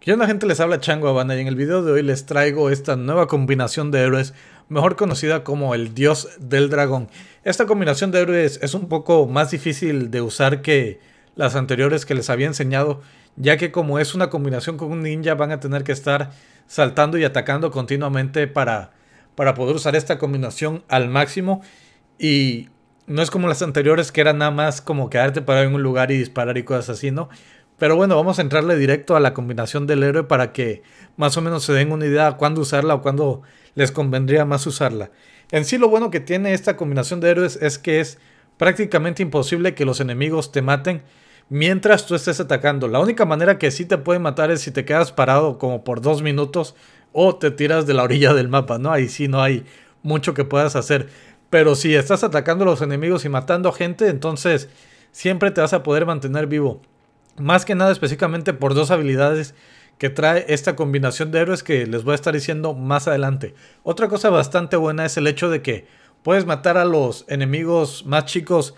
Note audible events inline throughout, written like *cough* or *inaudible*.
¿Qué onda gente? Les habla Chango Habana y en el video de hoy les traigo esta nueva combinación de héroes, mejor conocida como el dios del dragón. Esta combinación de héroes es un poco más difícil de usar que las anteriores que les había enseñado, ya que como es una combinación con un ninja van a tener que estar saltando y atacando continuamente para, para poder usar esta combinación al máximo y no es como las anteriores que era nada más como quedarte parado en un lugar y disparar y cosas así, ¿no? Pero bueno, vamos a entrarle directo a la combinación del héroe para que más o menos se den una idea cuándo usarla o cuándo les convendría más usarla. En sí lo bueno que tiene esta combinación de héroes es que es prácticamente imposible que los enemigos te maten mientras tú estés atacando. La única manera que sí te pueden matar es si te quedas parado como por dos minutos o te tiras de la orilla del mapa, ¿no? Ahí sí no hay mucho que puedas hacer. Pero si estás atacando a los enemigos y matando gente, entonces siempre te vas a poder mantener vivo. Más que nada específicamente por dos habilidades que trae esta combinación de héroes que les voy a estar diciendo más adelante. Otra cosa bastante buena es el hecho de que puedes matar a los enemigos más chicos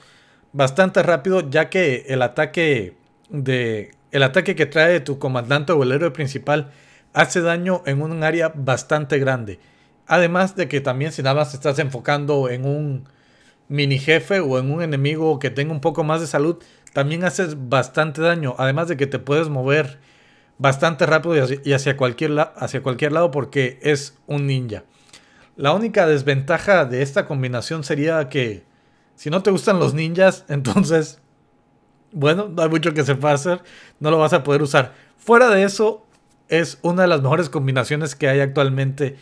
bastante rápido ya que el ataque de el ataque que trae tu comandante o el héroe principal hace daño en un área bastante grande. Además de que también si nada más estás enfocando en un mini jefe o en un enemigo que tenga un poco más de salud, también haces bastante daño, además de que te puedes mover bastante rápido y hacia, cualquier, hacia cualquier lado porque es un ninja. La única desventaja de esta combinación sería que si no te gustan los ninjas, *laughs* entonces, bueno, no hay mucho que se hacer, no lo vas a poder usar. Fuera de eso, es una de las mejores combinaciones que hay actualmente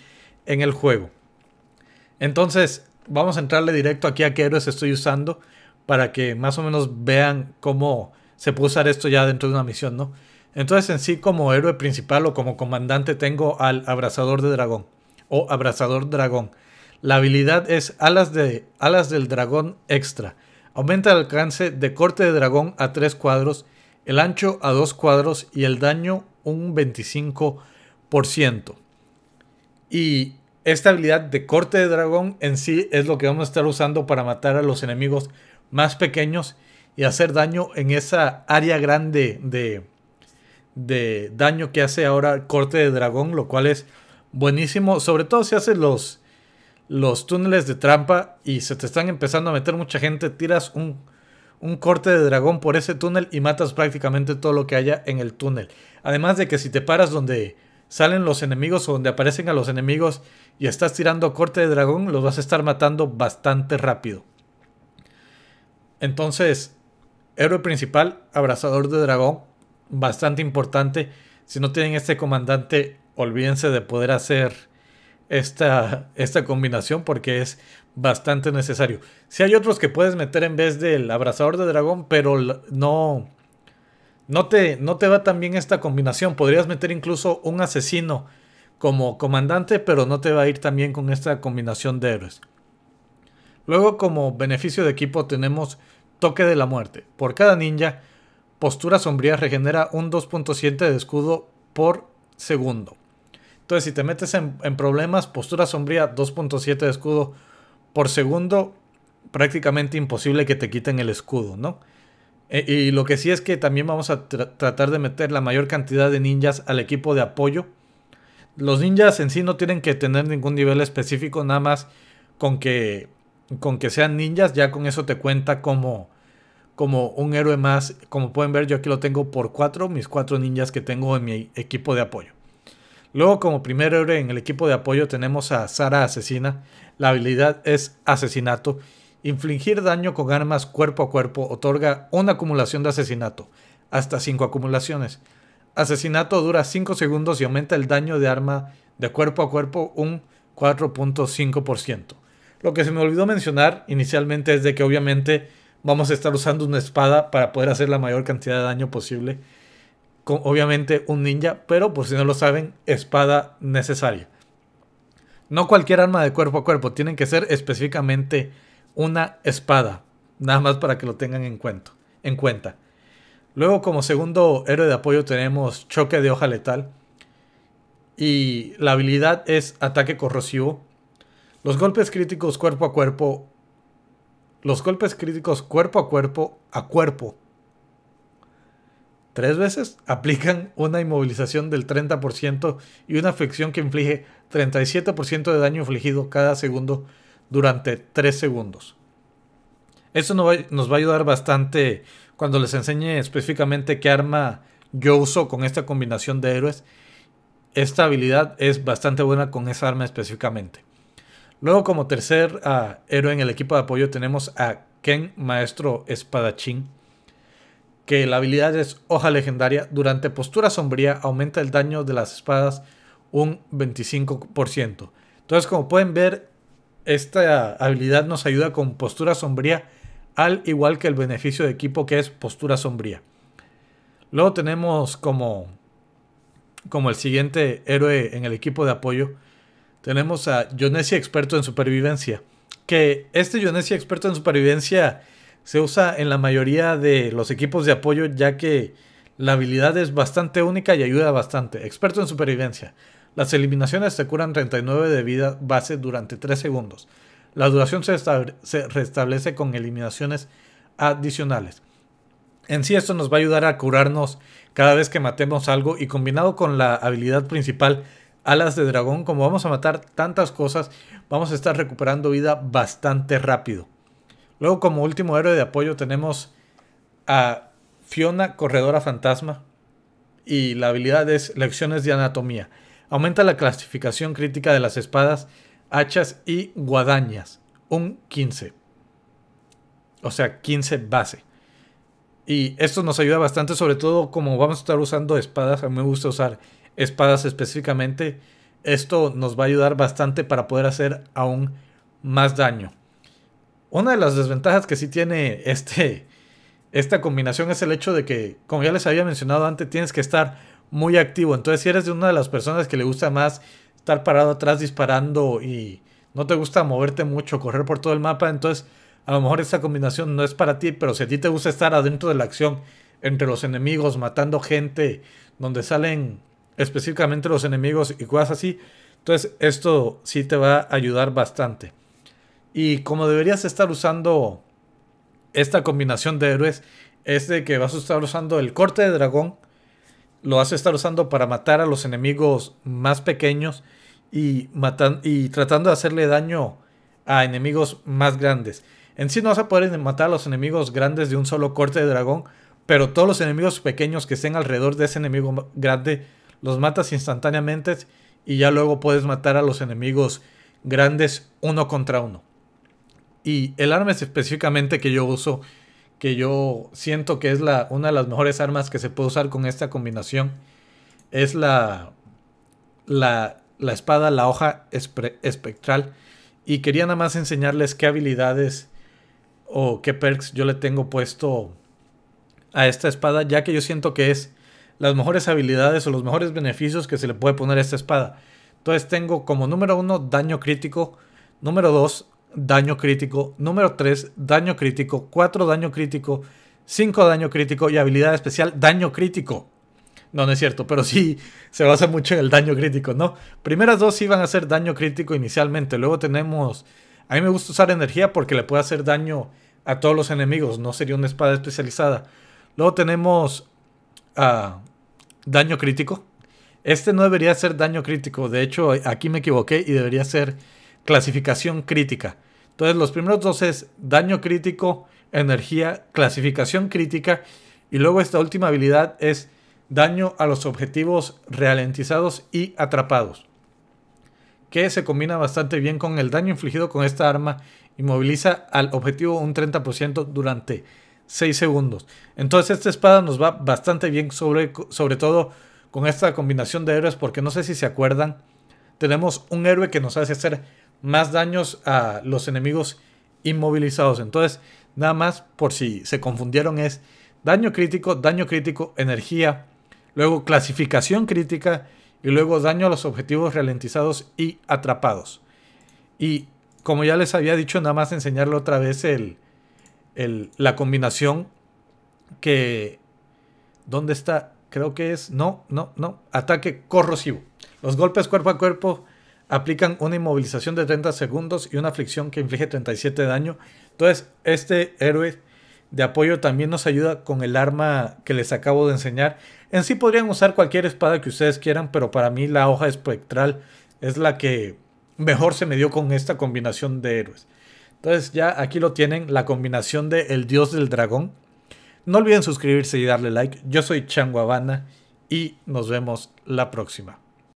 en el juego. Entonces, vamos a entrarle directo aquí a qué héroes estoy usando para que más o menos vean cómo se puede usar esto ya dentro de una misión, ¿no? Entonces en sí como héroe principal o como comandante tengo al abrazador de dragón o abrazador dragón. La habilidad es alas, de, alas del dragón extra. Aumenta el alcance de corte de dragón a 3 cuadros, el ancho a 2 cuadros y el daño un 25%. Y esta habilidad de corte de dragón en sí es lo que vamos a estar usando para matar a los enemigos más pequeños y hacer daño en esa área grande de, de daño que hace ahora corte de dragón, lo cual es buenísimo, sobre todo si haces los, los túneles de trampa y se te están empezando a meter mucha gente, tiras un, un corte de dragón por ese túnel y matas prácticamente todo lo que haya en el túnel. Además de que si te paras donde salen los enemigos o donde aparecen a los enemigos y estás tirando corte de dragón, los vas a estar matando bastante rápido. Entonces, héroe principal, abrazador de dragón, bastante importante. Si no tienen este comandante, olvídense de poder hacer esta, esta combinación porque es bastante necesario. Si hay otros que puedes meter en vez del abrazador de dragón, pero no, no, te, no te va tan bien esta combinación. Podrías meter incluso un asesino como comandante, pero no te va a ir también con esta combinación de héroes. Luego como beneficio de equipo tenemos Toque de la Muerte. Por cada ninja, Postura Sombría regenera un 2.7 de escudo por segundo. Entonces si te metes en, problemas, Postura Sombría 2.7 de escudo por segundo, prácticamente imposible que te quiten el escudo, ¿no? E, y lo que sí es que también vamos a tratar de meter la mayor cantidad de ninjas al equipo de apoyo. Los ninjas en sí no tienen que tener ningún nivel específico, nada más con que con que sean ninjas, ya con eso te cuenta como, como un héroe más. Como pueden ver, yo aquí lo tengo por cuatro, mis cuatro ninjas que tengo en mi equipo de apoyo. Luego, como primer héroe en el equipo de apoyo, tenemos a Sara Asesina. La habilidad es asesinato. Infligir daño con armas cuerpo a cuerpo otorga una acumulación de asesinato, hasta 5 acumulaciones. Asesinato dura 5 segundos y aumenta el daño de arma de cuerpo a cuerpo un 4.5%. Lo que se me olvidó mencionar inicialmente es de que obviamente vamos a estar usando una espada para poder hacer la mayor cantidad de daño posible. Con obviamente un ninja, pero por si no lo saben, espada necesaria. No cualquier arma de cuerpo a cuerpo, tienen que ser específicamente una espada. Nada más para que lo tengan en, en cuenta. Luego como segundo héroe de apoyo tenemos choque de hoja letal. Y la habilidad es ataque corrosivo los golpes críticos cuerpo a cuerpo. Los golpes críticos cuerpo a cuerpo a cuerpo. Tres veces aplican una inmovilización del 30% y una afección que inflige 37% de daño infligido cada segundo durante 3 segundos. Esto nos va a ayudar bastante cuando les enseñe específicamente qué arma yo uso con esta combinación de héroes. Esta habilidad es bastante buena con esa arma específicamente. Luego como tercer ah, héroe en el equipo de apoyo tenemos a Ken, maestro espadachín, que la habilidad es hoja legendaria. Durante postura sombría aumenta el daño de las espadas un 25%. Entonces como pueden ver, esta habilidad nos ayuda con postura sombría al igual que el beneficio de equipo que es postura sombría. Luego tenemos como, como el siguiente héroe en el equipo de apoyo tenemos a Yonesia experto en supervivencia. Que este Yonesia experto en supervivencia se usa en la mayoría de los equipos de apoyo ya que la habilidad es bastante única y ayuda bastante. Experto en supervivencia. Las eliminaciones te curan 39 de vida base durante 3 segundos. La duración se, se restablece con eliminaciones adicionales. En sí esto nos va a ayudar a curarnos cada vez que matemos algo y combinado con la habilidad principal alas de dragón, como vamos a matar tantas cosas, vamos a estar recuperando vida bastante rápido. Luego como último héroe de apoyo tenemos a Fiona Corredora Fantasma y la habilidad es lecciones de anatomía. Aumenta la clasificación crítica de las espadas, hachas y guadañas. Un 15. O sea, 15 base. Y esto nos ayuda bastante, sobre todo como vamos a estar usando espadas. A mí me gusta usar espadas específicamente, esto nos va a ayudar bastante para poder hacer aún más daño. Una de las desventajas que sí tiene este, esta combinación es el hecho de que, como ya les había mencionado antes, tienes que estar muy activo. Entonces, si eres de una de las personas que le gusta más estar parado atrás disparando y no te gusta moverte mucho, correr por todo el mapa, entonces a lo mejor esta combinación no es para ti, pero si a ti te gusta estar adentro de la acción, entre los enemigos, matando gente, donde salen específicamente los enemigos y cosas así. Entonces esto sí te va a ayudar bastante. Y como deberías estar usando esta combinación de héroes, es de que vas a estar usando el corte de dragón, lo vas a estar usando para matar a los enemigos más pequeños y, matan y tratando de hacerle daño a enemigos más grandes. En sí no vas a poder matar a los enemigos grandes de un solo corte de dragón, pero todos los enemigos pequeños que estén alrededor de ese enemigo grande los matas instantáneamente y ya luego puedes matar a los enemigos grandes uno contra uno. Y el arma específicamente que yo uso, que yo siento que es la, una de las mejores armas que se puede usar con esta combinación, es la, la, la espada, la hoja espectral. Y quería nada más enseñarles qué habilidades o qué perks yo le tengo puesto a esta espada, ya que yo siento que es las mejores habilidades o los mejores beneficios que se le puede poner a esta espada. Entonces tengo como número 1 daño crítico, número 2 daño crítico, número 3 daño crítico, 4 daño crítico, 5 daño crítico y habilidad especial daño crítico. No, no es cierto, pero sí *laughs* se basa mucho en el daño crítico, ¿no? Primeras dos iban a ser daño crítico inicialmente. Luego tenemos. A mí me gusta usar energía porque le puede hacer daño a todos los enemigos. No sería una espada especializada. Luego tenemos. Ah, daño crítico. Este no debería ser daño crítico, de hecho aquí me equivoqué y debería ser clasificación crítica. Entonces los primeros dos es daño crítico, energía, clasificación crítica y luego esta última habilidad es daño a los objetivos ralentizados y atrapados, que se combina bastante bien con el daño infligido con esta arma, inmoviliza al objetivo un 30% durante 6 segundos. Entonces esta espada nos va bastante bien, sobre, sobre todo con esta combinación de héroes, porque no sé si se acuerdan, tenemos un héroe que nos hace hacer más daños a los enemigos inmovilizados. Entonces, nada más por si se confundieron es daño crítico, daño crítico, energía, luego clasificación crítica y luego daño a los objetivos ralentizados y atrapados. Y como ya les había dicho, nada más enseñarle otra vez el, la combinación que... ¿Dónde está? Creo que es... No, no, no. Ataque corrosivo. Los golpes cuerpo a cuerpo aplican una inmovilización de 30 segundos y una fricción que inflige 37 de daño. Entonces, este héroe de apoyo también nos ayuda con el arma que les acabo de enseñar. En sí podrían usar cualquier espada que ustedes quieran, pero para mí la hoja espectral es la que mejor se me dio con esta combinación de héroes. Entonces ya aquí lo tienen, la combinación de El Dios del Dragón. No olviden suscribirse y darle like. Yo soy Changuabana y nos vemos la próxima.